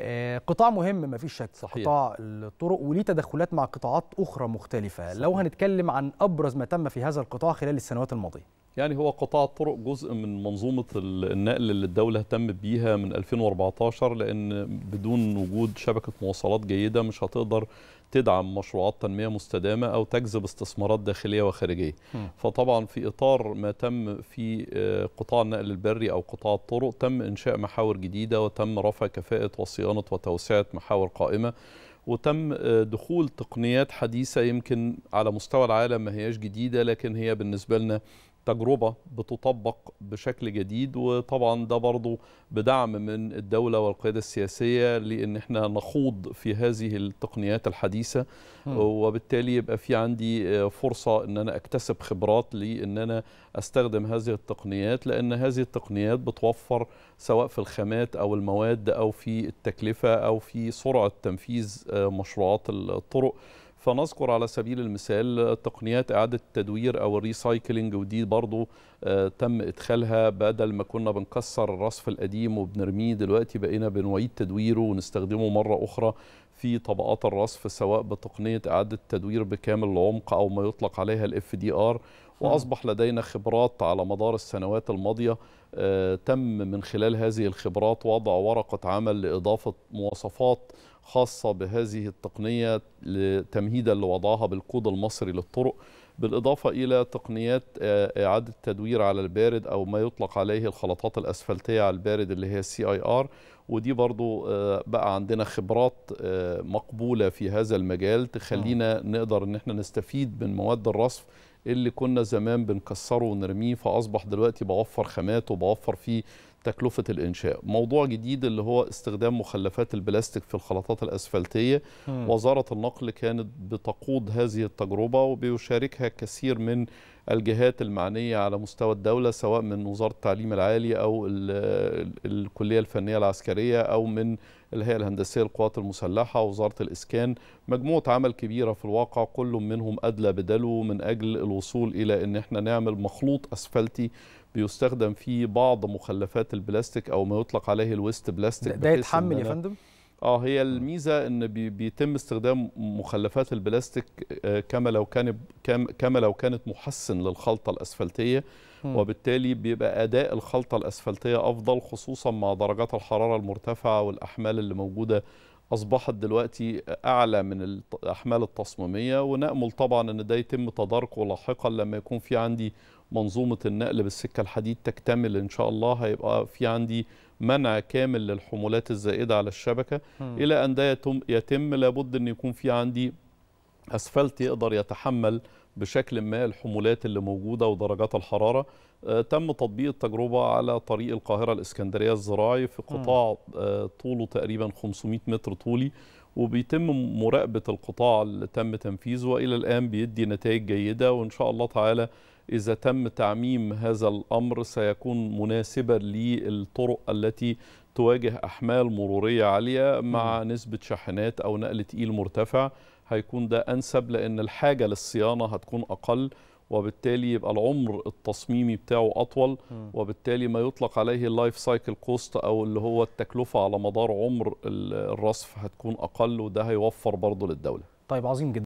آه، قطاع مهم ما فيش شك صحيح. قطاع الطرق وليه تدخلات مع قطاعات أخرى مختلفة صحيح. لو هنتكلم عن أبرز ما تم في هذا القطاع خلال السنوات الماضية يعني هو قطاع الطرق جزء من منظومة النقل اللي الدولة اهتمت بيها من 2014 لأن بدون وجود شبكة مواصلات جيدة مش هتقدر تدعم مشروعات تنمية مستدامة أو تجذب استثمارات داخلية وخارجية م. فطبعا في إطار ما تم في آه، قطاع النقل البري أو قطاع الطرق تم إنشاء محاور جديدة وتم رفع كفاءة وصيانة وتوسعة محاور قائمة وتم آه، دخول تقنيات حديثة يمكن على مستوى العالم ما هياش جديدة لكن هي بالنسبة لنا تجربة بتطبق بشكل جديد وطبعا ده برضو بدعم من الدولة والقيادة السياسية لأن احنا نخوض في هذه التقنيات الحديثة وبالتالي يبقى في عندي آه، فرصة أن أنا أكتسب خبرات لأن أنا أستخدم هذه التقنيات لأن هذه التقنيات بتوفر سواء في الخامات أو المواد أو في التكلفة أو في سرعة تنفيذ آه، مشروعات الطرق فنذكر على سبيل المثال تقنيات إعادة التدوير أو الريسايكلينج ودي برضو آه، تم إدخالها بدل ما كنا بنكسر الرصف القديم وبنرميه دلوقتي بقينا بنعيد تدويره ونستخدمه مرة أخرى في طبقات الرصف سواء بتقنية إعادة التدوير بكامل العمق أو ما يطلق عليها الاف دي ار وأصبح لدينا خبرات على مدار السنوات الماضية آه، تم من خلال هذه الخبرات وضع ورقة عمل لإضافة مواصفات خاصة بهذه التقنية تمهيدا لوضعها بالكود المصري للطرق بالإضافة إلى تقنيات آه، إعادة تدوير على البارد أو ما يطلق عليه الخلطات الأسفلتية على البارد اللي هي السي آي آر ودي برضو آه، بقى عندنا خبرات مقبولة في هذا المجال تخلينا نقدر أن احنا نستفيد من مواد الرصف اللي كنا زمان بنكسره ونرميه فاصبح دلوقتي بوفر خامات وبوفر فيه تكلفة الإنشاء موضوع جديد اللي هو استخدام مخلفات البلاستيك في الخلطات الأسفلتية م. وزارة النقل كانت بتقود هذه التجربة وبيشاركها كثير من الجهات المعنية على مستوى الدولة سواء من وزارة التعليم العالي أو الكلية الفنية العسكرية أو من الهيئة الهندسيه للقوات المسلحه وزارة الاسكان مجموعه عمل كبيره في الواقع كل منهم ادلى بدلو من اجل الوصول الى ان احنا نعمل مخلوط اسفلتي بيستخدم فيه بعض مخلفات البلاستيك او ما يطلق عليه الويست بلاستيك ده يتحمل يا فندم اه هي الميزه ان بيتم استخدام مخلفات البلاستيك آه، كما لو كان كما لو كانت محسن للخلطه الاسفلتيه وبالتالي بيبقى اداء الخلطه الاسفلتيه افضل خصوصا مع درجات الحراره المرتفعه والاحمال اللي موجوده اصبحت دلوقتي اعلى من الاحمال التصميميه ونامل طبعا ان ده يتم تداركه لاحقا لما يكون في عندي منظومه النقل بالسكه الحديد تكتمل ان شاء الله هيبقى في عندي منع كامل للحمولات الزائده على الشبكه م. الى ان ده يتم, يتم لابد ان يكون في عندي اسفلت يقدر يتحمل بشكل ما الحمولات اللي موجودة ودرجات الحرارة آه، تم تطبيق التجربة على طريق القاهرة الإسكندرية الزراعي في قطاع آه، طوله تقريبا 500 متر طولي وبيتم مراقبة القطاع اللي تم تنفيذه وإلى الآن بيدي نتائج جيدة وإن شاء الله تعالى إذا تم تعميم هذا الأمر سيكون مناسبا للطرق التي تواجه أحمال مرورية عالية مع نسبة شاحنات أو نقل تقيل مرتفع هيكون ده أنسب لأن الحاجة للصيانة هتكون أقل وبالتالي يبقى العمر التصميمي بتاعه اطول وبالتالي ما يطلق عليه اللايف سايكل كوست او اللي هو التكلفه على مدار عمر الرصف هتكون اقل وده هيوفر برضه للدوله. طيب عظيم جدا.